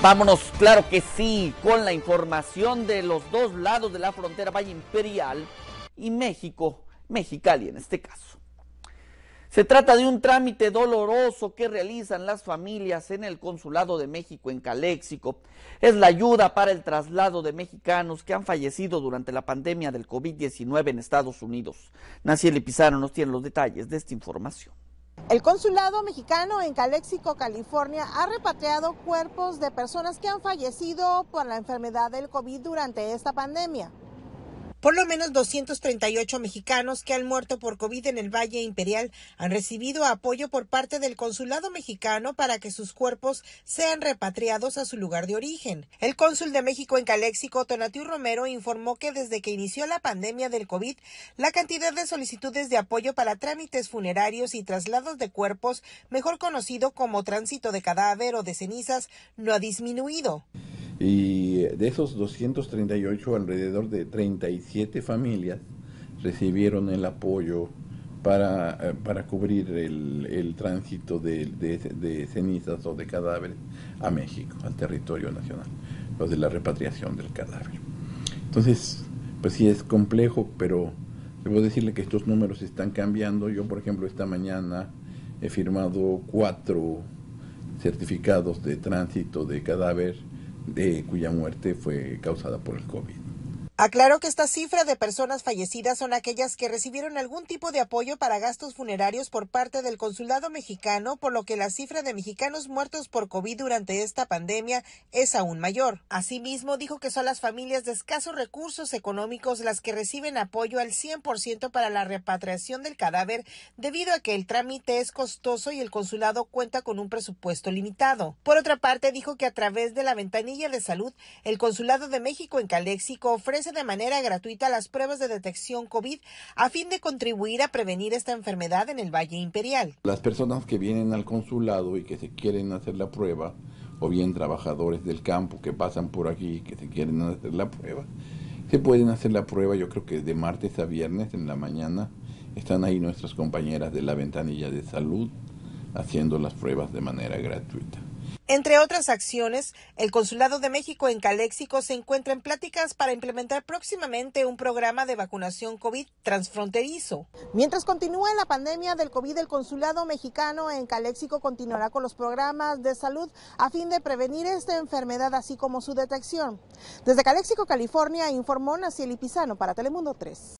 Vámonos, claro que sí, con la información de los dos lados de la frontera Valle Imperial y México, Mexicali en este caso. Se trata de un trámite doloroso que realizan las familias en el Consulado de México en Caléxico. Es la ayuda para el traslado de mexicanos que han fallecido durante la pandemia del COVID-19 en Estados Unidos. Nacieli Pizarro nos tiene los detalles de esta información. El consulado mexicano en Calexico, California, ha repatriado cuerpos de personas que han fallecido por la enfermedad del COVID durante esta pandemia. Por lo menos 238 mexicanos que han muerto por COVID en el Valle Imperial han recibido apoyo por parte del consulado mexicano para que sus cuerpos sean repatriados a su lugar de origen. El cónsul de México en Caléxico, Tonatiu Romero, informó que desde que inició la pandemia del COVID, la cantidad de solicitudes de apoyo para trámites funerarios y traslados de cuerpos, mejor conocido como tránsito de cadáver o de cenizas, no ha disminuido. Y de esos 238, alrededor de 37 familias recibieron el apoyo para, eh, cubrir el, el tránsito de, cenizas o de cadáveres a México, al territorio nacional, los de la repatriación del cadáver. Entonces, pues sí es complejo, pero debo decirle que estos números están cambiando. Yo, por ejemplo, esta mañana he firmado cuatro certificados de tránsito de cadáver de, cuya muerte fue causada por el COVID. Aclaró que esta cifra de personas fallecidas son aquellas que recibieron algún tipo de apoyo para gastos funerarios por parte del consulado mexicano, por lo que la cifra de mexicanos muertos por COVID durante esta pandemia es aún mayor. Asimismo, dijo que son las familias de escasos recursos económicos las que reciben apoyo al 100% para la repatriación del cadáver, debido a que el trámite es costoso y el consulado cuenta con un presupuesto limitado. Por otra parte, dijo que a través de la ventanilla de salud, el consulado de México en Caléxico ofrece de manera gratuita las pruebas de detección COVID a fin de contribuir a prevenir esta enfermedad en el Valle Imperial. Las personas que vienen al consulado y que se quieren hacer la prueba, o bien trabajadores del campo que pasan por aquí y que se quieren hacer la prueba, se pueden hacer la prueba yo creo que de martes a viernes en la mañana. Están ahí nuestras compañeras de la ventanilla de salud haciendo las pruebas de manera gratuita. Entre otras acciones, el Consulado de México en Caléxico se encuentra en pláticas para implementar próximamente un programa de vacunación COVID transfronterizo. Mientras continúe la pandemia del COVID, el Consulado mexicano en Caléxico continuará con los programas de salud a fin de prevenir esta enfermedad, así como su detección. Desde Caléxico, California, informó Nacieli Pizano para Telemundo 3.